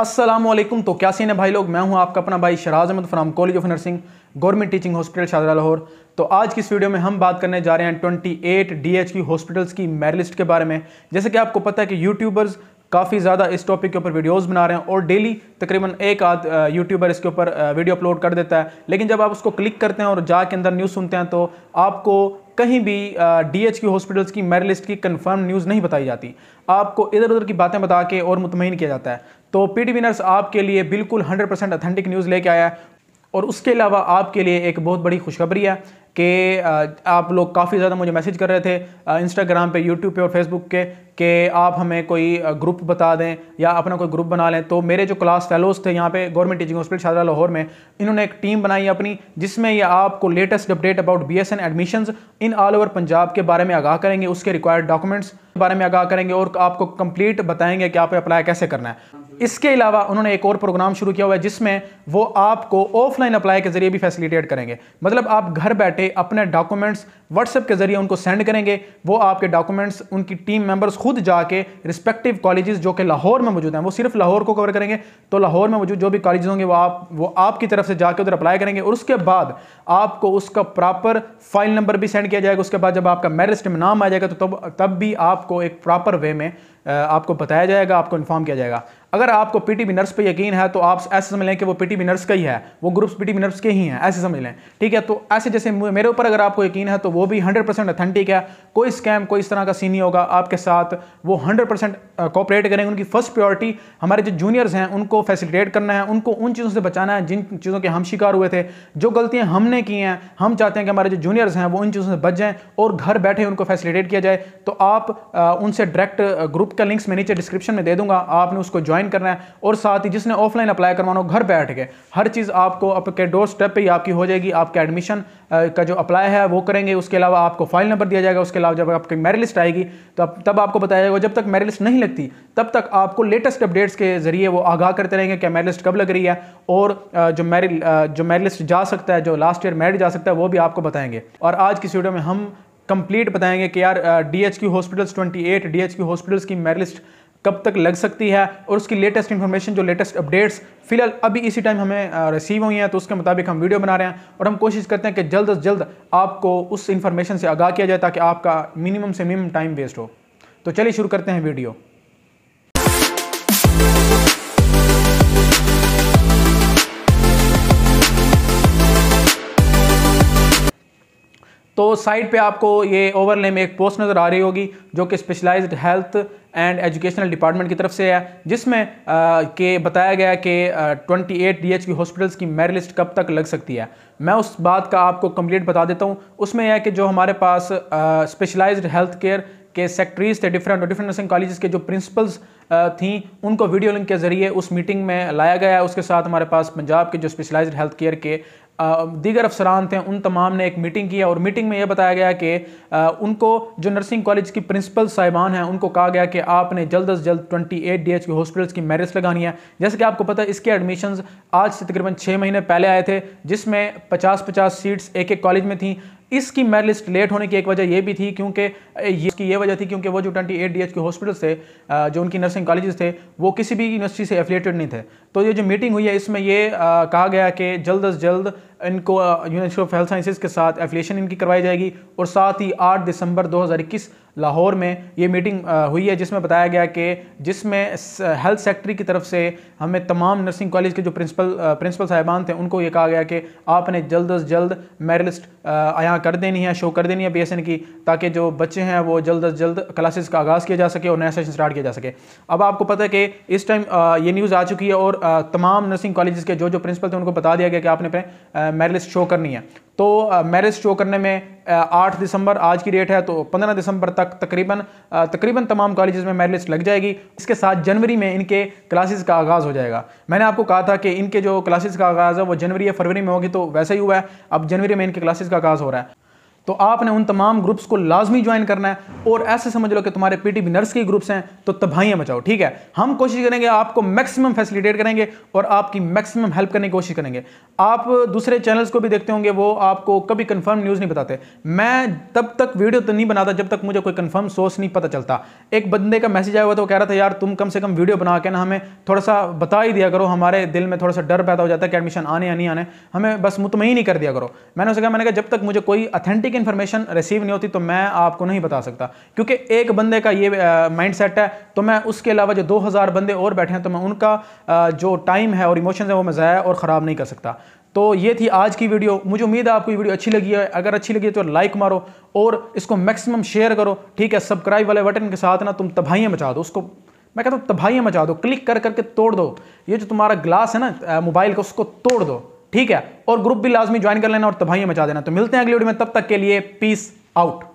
असलम तो क्या सीन है भाई लोग मैं हूं आपका अपना भाई Shiraz Ahmad from college of nursing government teaching hospital Shahdara Lahore तो आज की इस वीडियो में हम बात करने जा रहे हैं 28 की हॉस्पिटल्स की मेरिट लिस्ट के बारे में जैसे कि आपको पता है कि यूट्यूबर्स काफ़ी ज़्यादा इस टॉपिक के ऊपर वीडियोस बना रहे हैं और डेली तकरीबन एक आध यूट्यूबर इसके ऊपर वीडियो अपलोड कर देता है लेकिन जब आप उसको क्लिक करते हैं और जा के अंदर न्यूज़ सुनते हैं तो आपको कहीं भी डीएच की हॉस्पिटल्स की मेरिट लिस्ट की कंफर्म न्यूज़ नहीं बताई जाती आपको इधर उधर की बातें बता के और मुतमिन किया जाता है तो पी टी विनर्स आपके लिए बिल्कुल 100 परसेंट अथेंटिक न्यूज़ लेके आया है और उसके अलावा आपके लिए एक बहुत बड़ी खुशखबरी है कि आप लोग काफ़ी ज़्यादा मुझे मैसेज कर रहे थे इंस्टाग्राम पे यूट्यूब पे और फेसबुक के कि आप हमें कोई ग्रुप बता दें या अपना कोई ग्रुप बना लें तो मेरे जो क्लास फेलोज़ थे यहाँ पे government teaching hospital Shahdara Lahore में इन्होंने एक टीम बनाई अपनी जिसमें ये आपको latest update about B S N admission in all over Punjab के बारे में आगाह करेंगे उसके रिक्वायर्ड डॉक्यूमेंट्स के बारे में आगाह करेंगे और आपको कम्प्लीट बताएंगे कि आप अप्लाई कैसे करना है इसके अलावा उन्होंने एक और प्रोग्राम शुरू किया हुआ है जिसमें वो आपको ऑफलाइन अप्लाई के जरिए भी फैसिलिटेट करेंगे मतलब आप घर बैठे अपने डॉक्यूमेंट्स व्हाट्सएप के जरिए उनको सेंड करेंगे वो आपके डॉक्यूमेंट्स उनकी टीम मेंबर्स खुद जाके रिस्पेक्टिव कॉलेजेस जो कि लाहौर में मौजूद हैं वो सिर्फ लाहौर को कवर करेंगे तो लाहौर में मौजूद जो भी कॉलेज होंगे वो आप वो आपकी तरफ से जाके उधर अप्लाई करेंगे और उसके बाद आपको उसका प्रॉपर फाइल नंबर भी सेंड किया जाएगा उसके बाद जब आपका मेरिट लिस्ट में नाम आ जाएगा तो तब तब भी आपको एक प्रॉपर वे में आपको बताया जाएगा आपको इन्फॉर्म किया जाएगा अगर आपको पीटीबी नर्स पे यकीन है तो आप ऐसे समझ लें कि वो पीटीबी नर्स का ही है वो ग्रुप्स पीटीबी नर्स के ही हैं ऐसे समझ लें ठीक है तो ऐसे जैसे मेरे ऊपर अगर आपको यकीन है तो वो भी हंड्रेड परसेंट अथेंटिक है कोई स्कैम कोई इस तरह का सीन नहीं होगा आपके साथ वो हंड्रेड परसेंट कॉपरेट करेंगे उनकी फर्स्ट प्रियोरिटी हमारे जो जूनियर्स हैं उनको फैसिलिटेट करना है उनको उन चीज़ों से बचाना है जिन चीज़ों के हम शिकार हुए थे जो गलतियाँ हमने की हैं हम चाहते हैं कि हमारे जो जूनियर्स हैं वो उन चीज़ों से बच जाएँ और घर बैठे उनको फैसिलिटेट किया जाए तो आप उनसे डायरेक्ट ग्रुप का लिंक्स मैं नीचे डिस्क्रिप्शन में दे दूँगा आपने उसको ज्वाइन ज्वाइन करना है और साथ ही जिसने ऑफलाइन अप्लाई करवाना हो घर बैठ के हर चीज़ आपको आपके डोर स्टेप पर ही आपकी हो जाएगी आपके एडमिशन का जो अप्लाई है वो करेंगे उसके अलावा आपको फाइल नंबर दिया जाएगा उसके अलावा जब आपकी मेरिट लिस्ट आएगी तो तब आपको बताया जाएगा जब तक मेरिट लिस्ट नहीं लगती तब तक आपको लेटेस्ट अपडेट्स के जरिए वो आगाह करते रहेंगे क्या मेरिट लिस्ट कब लग रही है और जो मेरिट जो मेरिट लिस्ट जा सकता है जो लास्ट ईयर मेरिट जा सकता है वो भी आपको बताएंगे और आज की वीडियो में हम कंप्लीट बताएंगे कि यार D H Q hospitals 28 D H Q hospitals की मेरिट लिस्ट कब तक लग सकती है और उसकी लेटेस्ट इन्फॉर्मेशन जो लेटेस्ट अपडेट्स फिलहाल अभी इसी टाइम हमें रिसीव हुई हैं तो उसके मुताबिक हम वीडियो बना रहे हैं और हम कोशिश करते हैं कि जल्द अज जल्द आपको उस इन्फॉर्मेशन से आगाह किया जाए ताकि आपका मिनिमम से मिनिमम टाइम वेस्ट हो तो चलिए शुरू करते हैं वीडियो तो साइट पे आपको ये ओवरले में एक पोस्ट नज़र आ रही होगी जो कि specialised health and educational department की तरफ से है जिसमें के बताया गया कि ट्वेंटी एट डी की हॉस्पिटल्स की मेरिट लिस्ट कब तक लग सकती है मैं उस बात का आपको कंप्लीट बता देता हूँ उसमें यह है कि जो हमारे पास स्पेशलाइज्ड हेल्थ केयर के सेक्रेटरीज थे डिफरेंट डिफरेंट नर्सिंग कॉलेज के जो प्रिंसिपल्स थी उनको वीडियो लिंक के ज़रिए उस मीटिंग में लाया गया उसके साथ हमारे पास पंजाब के जो स्पेशलाइज्ड हेल्थ केयर के दीगर अफसरान थे उन तमाम ने एक मीटिंग की और मीटिंग में यह बताया गया कि उनको जो नर्सिंग कॉलेज की प्रिंसिपल साहिबान हैं उनको कहा गया कि आपने जल्द अज जल्द 28 एट डी एच के हॉस्पिटल्स की मैरिज लगानी है जैसे कि आपको पता है इसके एडमिशन्स आज से तकरीबन छः महीने पहले आए थे जिसमें पचास पचास सीट्स एक एक कॉलेज में थी इसकी मेरिट लिस्ट लेट होने की एक वजह यह भी थी क्योंकि इसकी ये वजह थी क्योंकि वो जो ट्वेंटी एट डी के हॉस्पिटल थे जो उनकी नर्सिंग कॉलेजेस थे वो किसी भी यूनिवर्सिटी से एफिलेटेड नहीं थे तो ये जो मीटिंग हुई है इसमें ये आ, कहा गया कि जल्द अज जल्द इनको यूनिवर्सिटी ऑफ हेल्थ साइंसेज के साथ एफिलेशन इनकी करवाई जाएगी और साथ ही आठ दिसंबर दो लाहौर में ये मीटिंग हुई है जिसमें बताया गया कि जिसमें हेल्थ सेक्रेटरी की तरफ से हमें तमाम नर्सिंग कॉलेज के जो प्रिंसिपल प्रिंसिपल साहिबान थे उनको ये कहा गया कि आपने जल्द अज जल्द मेरिट लिस्ट यहाँ कर देनी है शो कर देनी है बी की ताकि जो बच्चे हैं वो जल्द अज जल्द क्लासेस का आगाज़ किया जा सके और नया सेशन स्टार्ट किया जा सके अब आपको पता है कि इस टाइम ये न्यूज़ आ चुकी है और तमाम नर्सिंग कॉलेज के जो जो प्रिंसिपल थे उनको बता दिया गया कि आपने मेरिट लिस्ट शो करनी है तो मैरिज शो करने में आठ दिसंबर आज की डेट है तो पंद्रह दिसंबर तक तकरीबन तकरीबन तमाम कॉलेजेस में मैरिज लग जाएगी इसके साथ जनवरी में इनके क्लासेस का आगाज़ हो जाएगा मैंने आपको कहा था कि इनके जो क्लासेस का आगाज़ है वो जनवरी या फरवरी में होगी तो वैसे ही हुआ है अब जनवरी में इनके क्लासेस का आगाज़ हो रहा है तो आपने उन तमाम ग्रुप्स को लाजमी ज्वाइन करना है और ऐसे समझ लो कि तुम्हारे पीटीबी नर्स के ग्रुप्स हैं तो तबाहियां बचाओ ठीक है हम कोशिश करेंगे आपको मैक्सिमम फैसिलिटेट करेंगे और आपकी मैक्सिमम हेल्प करने की कोशिश करेंगे आप दूसरे चैनल्स को भी देखते होंगे वो आपको कभी कंफर्म न्यूज़ नहीं बताते मैं तब तक वीडियो तो नहीं बनाता जब तक मुझे कोई कन्फर्म सोर्स नहीं पता चलता एक बंदे का मैसेज आया हुआ तो कह रहा था यार तुम कम से कम वीडियो बना के ना हमें थोड़ा सा बता ही दिया करो हमारे दिल में थोड़ा सा डर पैदा हो जाता है कि एडमिशन आने या नहीं आने हमें बस मुतमिन ही कर दिया करो मैंने उसे कहा मैंने कहा जब तक मुझे कोई अथेंटिक इन्फॉर्मेशन रिसीव नहीं होती तो मैं आपको नहीं बता सकता क्योंकि एक बंदे का ये माइंड सेट है तो मैं उसके अलावा जो 2000 बंदे और बैठे हैं तो मैं उनका जो टाइम है और इमोशन है वो मैं ज़ाया और ख़राब नहीं कर सकता तो ये थी आज की वीडियो मुझे उम्मीद है आपको ये वीडियो अच्छी लगी है अगर अच्छी लगी है तो लाइक मारो और इसको मैक्सिमम शेयर करो ठीक है सब्सक्राइब वाले बटन के साथ ना तुम तबाहियाँ मचा दो उसको मैं कहता हूँ तबाहियाँ मचा दो क्लिक कर करके तोड़ दो ये जो तुम्हारा ग्लास है ना मोबाइल का उसको तोड़ दो ठीक है और ग्रुप भी लाजमी ज्वाइन कर लेना और तबाही मचा देना तो मिलते हैं अगली वीडियो में तब तक के लिए पीस आउट